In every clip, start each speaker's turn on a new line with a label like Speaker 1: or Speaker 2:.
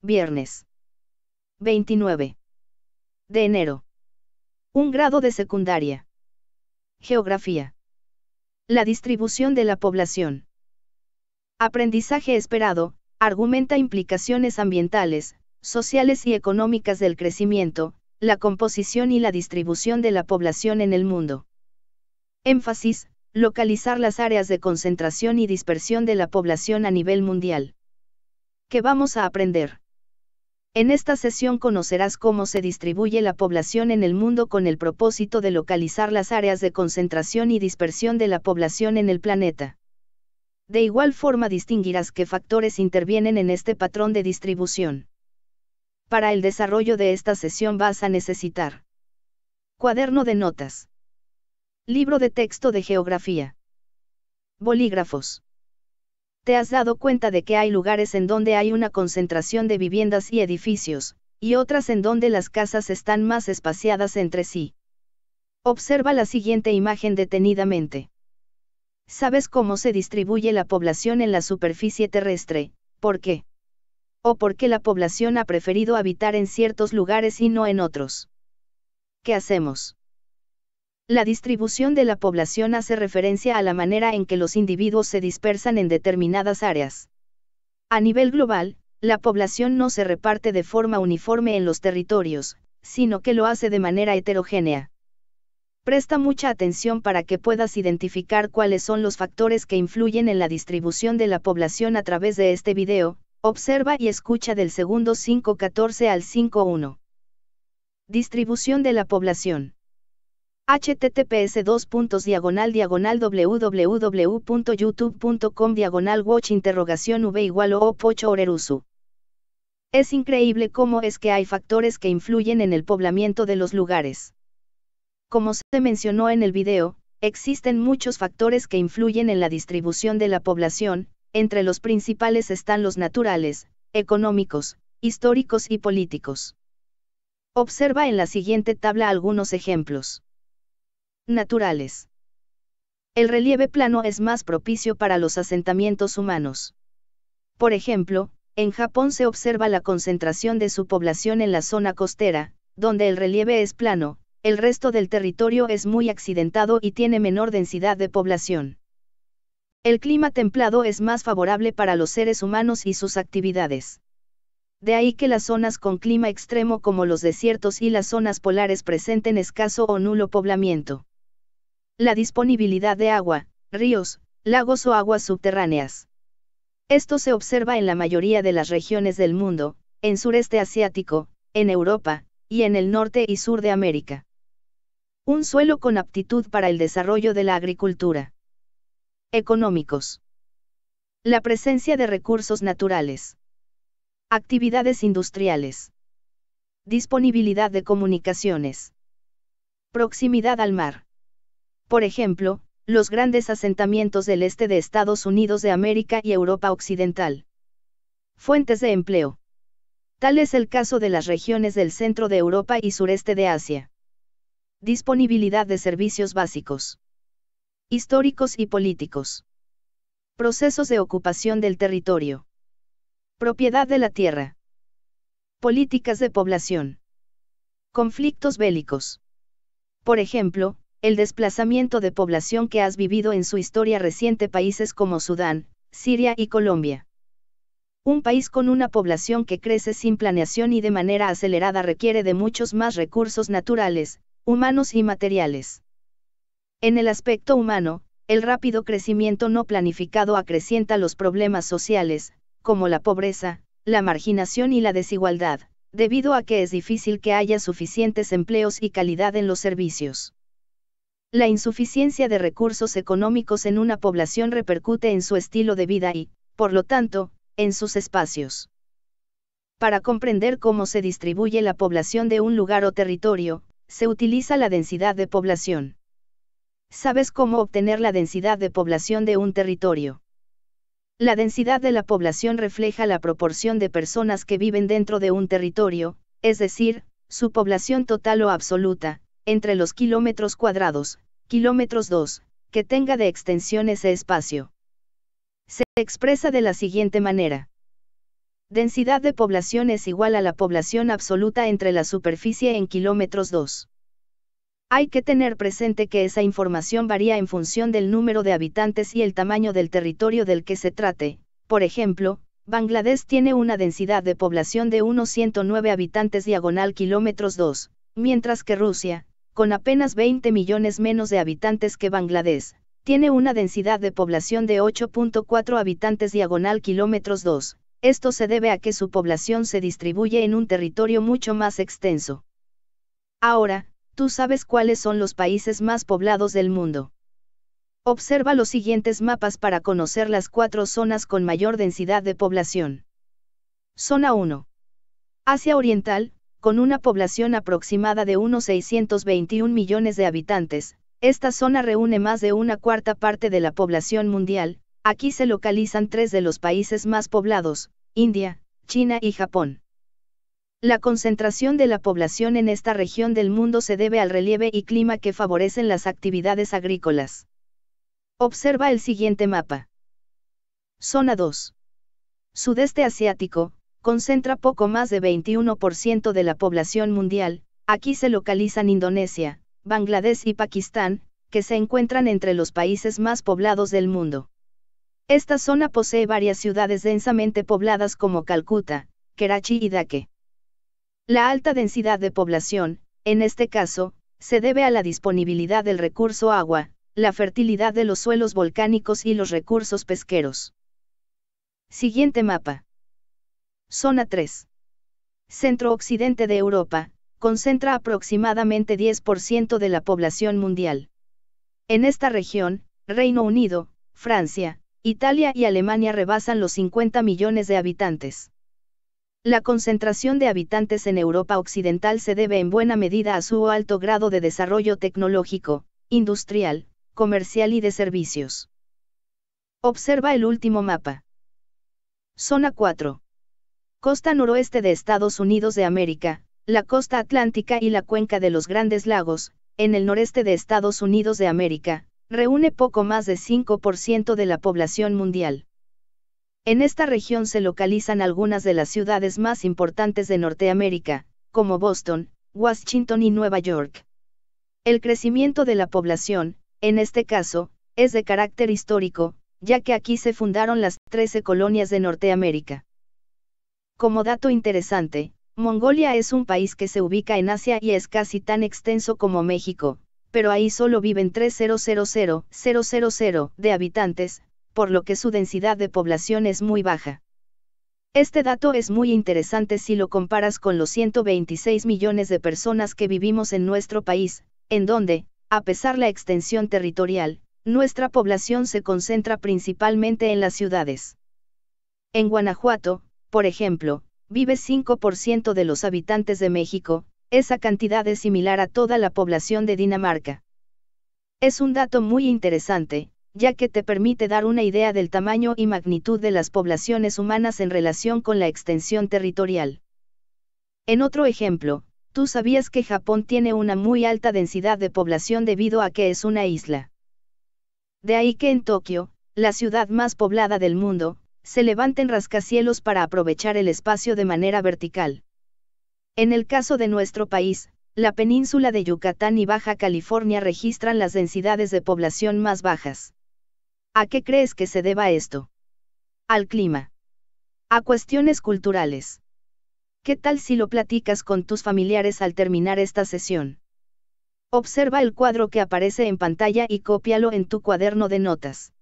Speaker 1: Viernes. 29. De enero. Un grado de secundaria. Geografía. La distribución de la población. Aprendizaje esperado, argumenta implicaciones ambientales, sociales y económicas del crecimiento, la composición y la distribución de la población en el mundo. Énfasis, localizar las áreas de concentración y dispersión de la población a nivel mundial. ¿Qué vamos a aprender? En esta sesión conocerás cómo se distribuye la población en el mundo con el propósito de localizar las áreas de concentración y dispersión de la población en el planeta. De igual forma distinguirás qué factores intervienen en este patrón de distribución. Para el desarrollo de esta sesión vas a necesitar cuaderno de notas, libro de texto de geografía, bolígrafos, ¿Te has dado cuenta de que hay lugares en donde hay una concentración de viviendas y edificios, y otras en donde las casas están más espaciadas entre sí? Observa la siguiente imagen detenidamente. ¿Sabes cómo se distribuye la población en la superficie terrestre? ¿Por qué? ¿O por qué la población ha preferido habitar en ciertos lugares y no en otros? ¿Qué hacemos? La distribución de la población hace referencia a la manera en que los individuos se dispersan en determinadas áreas. A nivel global, la población no se reparte de forma uniforme en los territorios, sino que lo hace de manera heterogénea. Presta mucha atención para que puedas identificar cuáles son los factores que influyen en la distribución de la población a través de este video, observa y escucha del segundo 5.14 al 5.1. Distribución de la población https diagonal diagonal www.youtube.com diagonal watch interrogación v o pocho orerusu. Es increíble cómo es que hay factores que influyen en el poblamiento de los lugares. Como se mencionó en el video, existen muchos factores que influyen en la distribución de la población, entre los principales están los naturales, económicos, históricos y políticos. Observa en la siguiente tabla algunos ejemplos naturales. El relieve plano es más propicio para los asentamientos humanos. Por ejemplo, en Japón se observa la concentración de su población en la zona costera, donde el relieve es plano, el resto del territorio es muy accidentado y tiene menor densidad de población. El clima templado es más favorable para los seres humanos y sus actividades. De ahí que las zonas con clima extremo como los desiertos y las zonas polares presenten escaso o nulo poblamiento la disponibilidad de agua, ríos, lagos o aguas subterráneas. Esto se observa en la mayoría de las regiones del mundo, en sureste asiático, en Europa, y en el norte y sur de América. Un suelo con aptitud para el desarrollo de la agricultura. Económicos. La presencia de recursos naturales. Actividades industriales. Disponibilidad de comunicaciones. Proximidad al mar por ejemplo, los grandes asentamientos del este de Estados Unidos de América y Europa Occidental. Fuentes de empleo. Tal es el caso de las regiones del centro de Europa y sureste de Asia. Disponibilidad de servicios básicos. Históricos y políticos. Procesos de ocupación del territorio. Propiedad de la tierra. Políticas de población. Conflictos bélicos. Por ejemplo, el desplazamiento de población que has vivido en su historia reciente países como Sudán, Siria y Colombia. Un país con una población que crece sin planeación y de manera acelerada requiere de muchos más recursos naturales, humanos y materiales. En el aspecto humano, el rápido crecimiento no planificado acrecienta los problemas sociales, como la pobreza, la marginación y la desigualdad, debido a que es difícil que haya suficientes empleos y calidad en los servicios. La insuficiencia de recursos económicos en una población repercute en su estilo de vida y, por lo tanto, en sus espacios. Para comprender cómo se distribuye la población de un lugar o territorio, se utiliza la densidad de población. ¿Sabes cómo obtener la densidad de población de un territorio? La densidad de la población refleja la proporción de personas que viven dentro de un territorio, es decir, su población total o absoluta, entre los kilómetros cuadrados, kilómetros 2, que tenga de extensión ese espacio. Se expresa de la siguiente manera. Densidad de población es igual a la población absoluta entre la superficie en kilómetros 2. Hay que tener presente que esa información varía en función del número de habitantes y el tamaño del territorio del que se trate. Por ejemplo, Bangladesh tiene una densidad de población de unos 109 habitantes diagonal kilómetros 2, mientras que Rusia, con apenas 20 millones menos de habitantes que Bangladesh, tiene una densidad de población de 8.4 habitantes diagonal kilómetros 2. Esto se debe a que su población se distribuye en un territorio mucho más extenso. Ahora, tú sabes cuáles son los países más poblados del mundo. Observa los siguientes mapas para conocer las cuatro zonas con mayor densidad de población. Zona 1. Asia Oriental, con una población aproximada de unos 621 millones de habitantes, esta zona reúne más de una cuarta parte de la población mundial, aquí se localizan tres de los países más poblados, India, China y Japón. La concentración de la población en esta región del mundo se debe al relieve y clima que favorecen las actividades agrícolas. Observa el siguiente mapa. Zona 2. Sudeste asiático, concentra poco más de 21% de la población mundial, aquí se localizan Indonesia, Bangladesh y Pakistán, que se encuentran entre los países más poblados del mundo. Esta zona posee varias ciudades densamente pobladas como Calcuta, Karachi y Dhaka. La alta densidad de población, en este caso, se debe a la disponibilidad del recurso agua, la fertilidad de los suelos volcánicos y los recursos pesqueros. Siguiente mapa. Zona 3. Centro-occidente de Europa, concentra aproximadamente 10% de la población mundial. En esta región, Reino Unido, Francia, Italia y Alemania rebasan los 50 millones de habitantes. La concentración de habitantes en Europa Occidental se debe en buena medida a su alto grado de desarrollo tecnológico, industrial, comercial y de servicios. Observa el último mapa. Zona 4 costa noroeste de Estados Unidos de América, la costa atlántica y la cuenca de los Grandes Lagos, en el noreste de Estados Unidos de América, reúne poco más de 5% de la población mundial. En esta región se localizan algunas de las ciudades más importantes de Norteamérica, como Boston, Washington y Nueva York. El crecimiento de la población, en este caso, es de carácter histórico, ya que aquí se fundaron las 13 colonias de Norteamérica. Como dato interesante, Mongolia es un país que se ubica en Asia y es casi tan extenso como México, pero ahí solo viven 3000000 de habitantes, por lo que su densidad de población es muy baja. Este dato es muy interesante si lo comparas con los 126 millones de personas que vivimos en nuestro país, en donde, a pesar la extensión territorial, nuestra población se concentra principalmente en las ciudades. En Guanajuato, por ejemplo, vive 5% de los habitantes de México, esa cantidad es similar a toda la población de Dinamarca. Es un dato muy interesante, ya que te permite dar una idea del tamaño y magnitud de las poblaciones humanas en relación con la extensión territorial. En otro ejemplo, tú sabías que Japón tiene una muy alta densidad de población debido a que es una isla. De ahí que en Tokio, la ciudad más poblada del mundo, se levanten rascacielos para aprovechar el espacio de manera vertical. En el caso de nuestro país, la península de Yucatán y Baja California registran las densidades de población más bajas. ¿A qué crees que se deba esto? Al clima. A cuestiones culturales. ¿Qué tal si lo platicas con tus familiares al terminar esta sesión? Observa el cuadro que aparece en pantalla y cópialo en tu cuaderno de notas.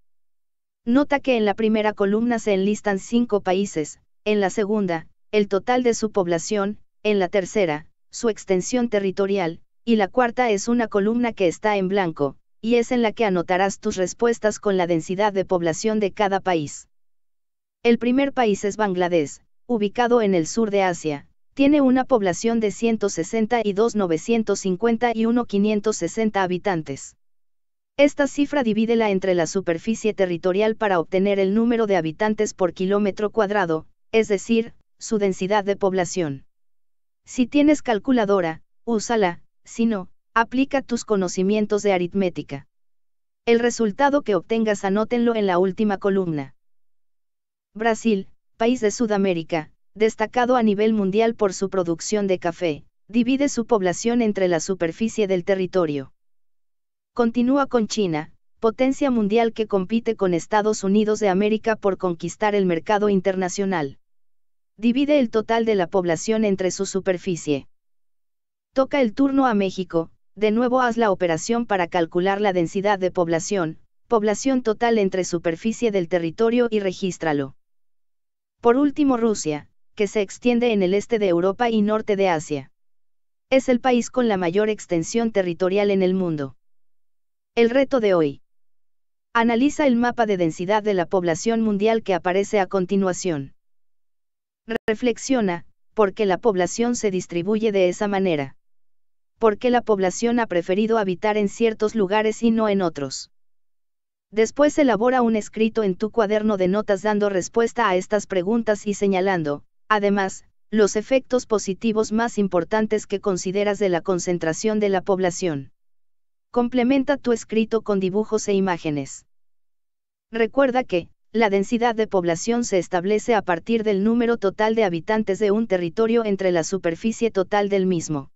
Speaker 1: Nota que en la primera columna se enlistan cinco países, en la segunda, el total de su población, en la tercera, su extensión territorial, y la cuarta es una columna que está en blanco, y es en la que anotarás tus respuestas con la densidad de población de cada país. El primer país es Bangladesh, ubicado en el sur de Asia, tiene una población de 162.951.560 habitantes. Esta cifra divídela entre la superficie territorial para obtener el número de habitantes por kilómetro cuadrado, es decir, su densidad de población. Si tienes calculadora, úsala, si no, aplica tus conocimientos de aritmética. El resultado que obtengas anótenlo en la última columna. Brasil, país de Sudamérica, destacado a nivel mundial por su producción de café, divide su población entre la superficie del territorio. Continúa con China, potencia mundial que compite con Estados Unidos de América por conquistar el mercado internacional. Divide el total de la población entre su superficie. Toca el turno a México, de nuevo haz la operación para calcular la densidad de población, población total entre superficie del territorio y regístralo. Por último Rusia, que se extiende en el este de Europa y norte de Asia. Es el país con la mayor extensión territorial en el mundo. El reto de hoy. Analiza el mapa de densidad de la población mundial que aparece a continuación. Reflexiona, ¿por qué la población se distribuye de esa manera? ¿Por qué la población ha preferido habitar en ciertos lugares y no en otros? Después elabora un escrito en tu cuaderno de notas dando respuesta a estas preguntas y señalando, además, los efectos positivos más importantes que consideras de la concentración de la población. Complementa tu escrito con dibujos e imágenes. Recuerda que, la densidad de población se establece a partir del número total de habitantes de un territorio entre la superficie total del mismo.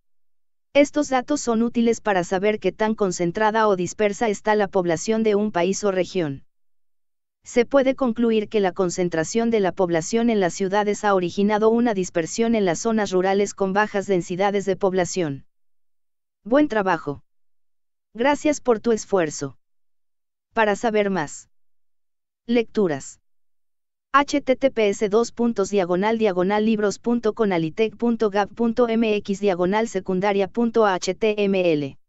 Speaker 1: Estos datos son útiles para saber qué tan concentrada o dispersa está la población de un país o región. Se puede concluir que la concentración de la población en las ciudades ha originado una dispersión en las zonas rurales con bajas densidades de población. Buen trabajo. Gracias por tu esfuerzo. Para saber más. Lecturas. https diagonal secundaria.html